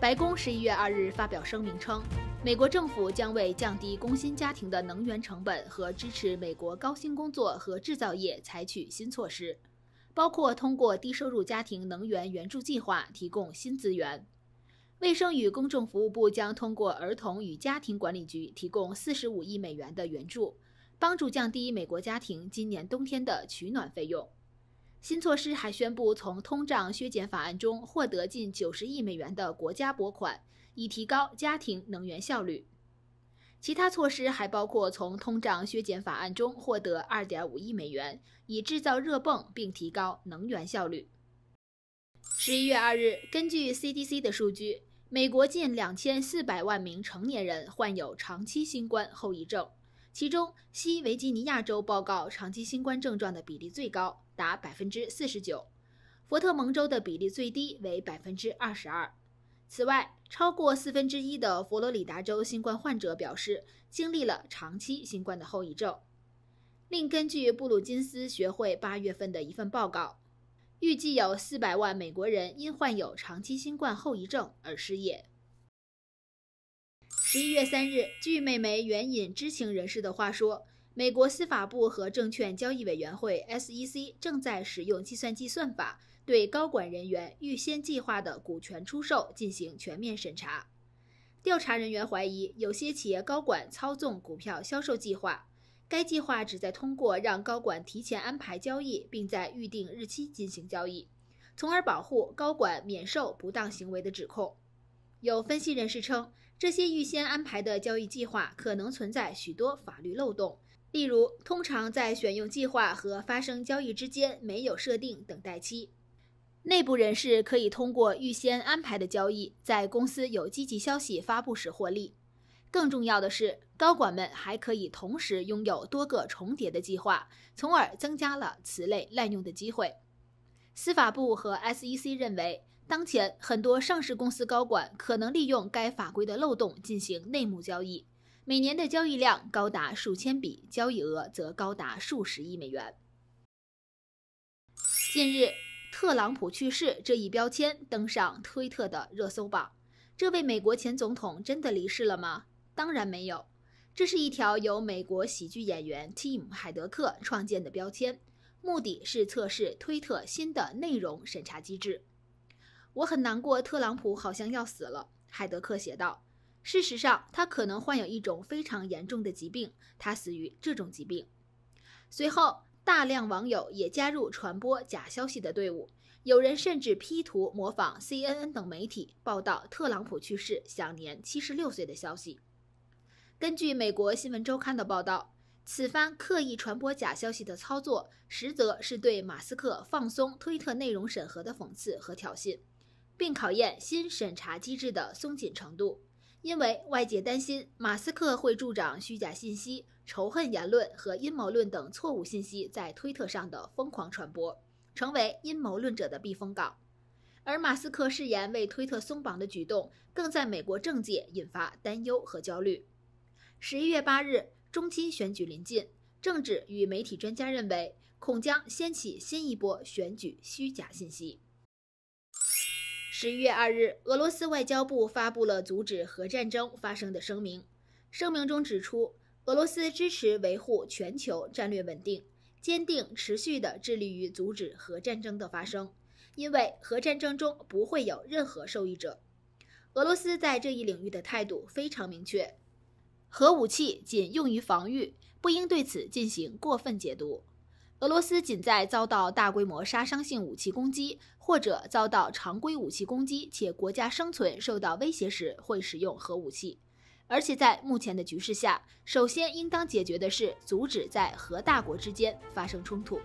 白宫十一月二日发表声明称，美国政府将为降低工薪家庭的能源成本和支持美国高薪工作和制造业采取新措施，包括通过低收入家庭能源援助计划提供新资源。卫生与公众服务部将通过儿童与家庭管理局提供四十五亿美元的援助，帮助降低美国家庭今年冬天的取暖费用。新措施还宣布从通胀削减法案中获得近九十亿美元的国家拨款，以提高家庭能源效率。其他措施还包括从通胀削减法案中获得二点五亿美元，以制造热泵并提高能源效率。十一月二日，根据 CDC 的数据，美国近两千四百万名成年人患有长期新冠后遗症。其中，西维吉尼亚州报告长期新冠症状的比例最高，达百分之四十九；佛特蒙州的比例最低，为百分之二十二。此外，超过四分之一的佛罗里达州新冠患者表示经历了长期新冠的后遗症。另根据布鲁金斯学会八月份的一份报告，预计有四百万美国人因患有长期新冠后遗症而失业。十一月三日，据美媒援引知情人士的话说，美国司法部和证券交易委员会 （SEC） 正在使用计算机算法对高管人员预先计划的股权出售进行全面审查。调查人员怀疑有些企业高管操纵股票销售计划，该计划旨在通过让高管提前安排交易，并在预定日期进行交易，从而保护高管免受不当行为的指控。有分析人士称。这些预先安排的交易计划可能存在许多法律漏洞，例如，通常在选用计划和发生交易之间没有设定等待期。内部人士可以通过预先安排的交易，在公司有积极消息发布时获利。更重要的是，高管们还可以同时拥有多个重叠的计划，从而增加了此类滥用的机会。司法部和 SEC 认为。当前，很多上市公司高管可能利用该法规的漏洞进行内幕交易，每年的交易量高达数千笔，交易额则高达数十亿美元。近日，特朗普去世这一标签登上推特的热搜榜。这位美国前总统真的离世了吗？当然没有，这是一条由美国喜剧演员 Tim 海德克创建的标签，目的是测试推特新的内容审查机制。我很难过，特朗普好像要死了。海德克写道：“事实上，他可能患有一种非常严重的疾病，他死于这种疾病。”随后，大量网友也加入传播假消息的队伍，有人甚至 P 图模仿 CNN 等媒体报道特朗普去世、享年七十六岁的消息。根据美国新闻周刊的报道，此番刻意传播假消息的操作，实则是对马斯克放松推特内容审核的讽刺和挑衅。并考验新审查机制的松紧程度，因为外界担心马斯克会助长虚假信息、仇恨言论和阴谋论等错误信息在推特上的疯狂传播，成为阴谋论者的避风港。而马斯克誓言为推特松绑的举动，更在美国政界引发担忧和焦虑。十一月八日，中期选举临近，政治与媒体专家认为恐将掀起新一波选举虚假信息。十一月二日，俄罗斯外交部发布了阻止核战争发生的声明。声明中指出，俄罗斯支持维护全球战略稳定，坚定、持续地致力于阻止核战争的发生，因为核战争中不会有任何受益者。俄罗斯在这一领域的态度非常明确：核武器仅用于防御，不应对此进行过分解读。俄罗斯仅在遭到大规模杀伤性武器攻击，或者遭到常规武器攻击，且国家生存受到威胁时，会使用核武器。而且在目前的局势下，首先应当解决的是阻止在核大国之间发生冲突。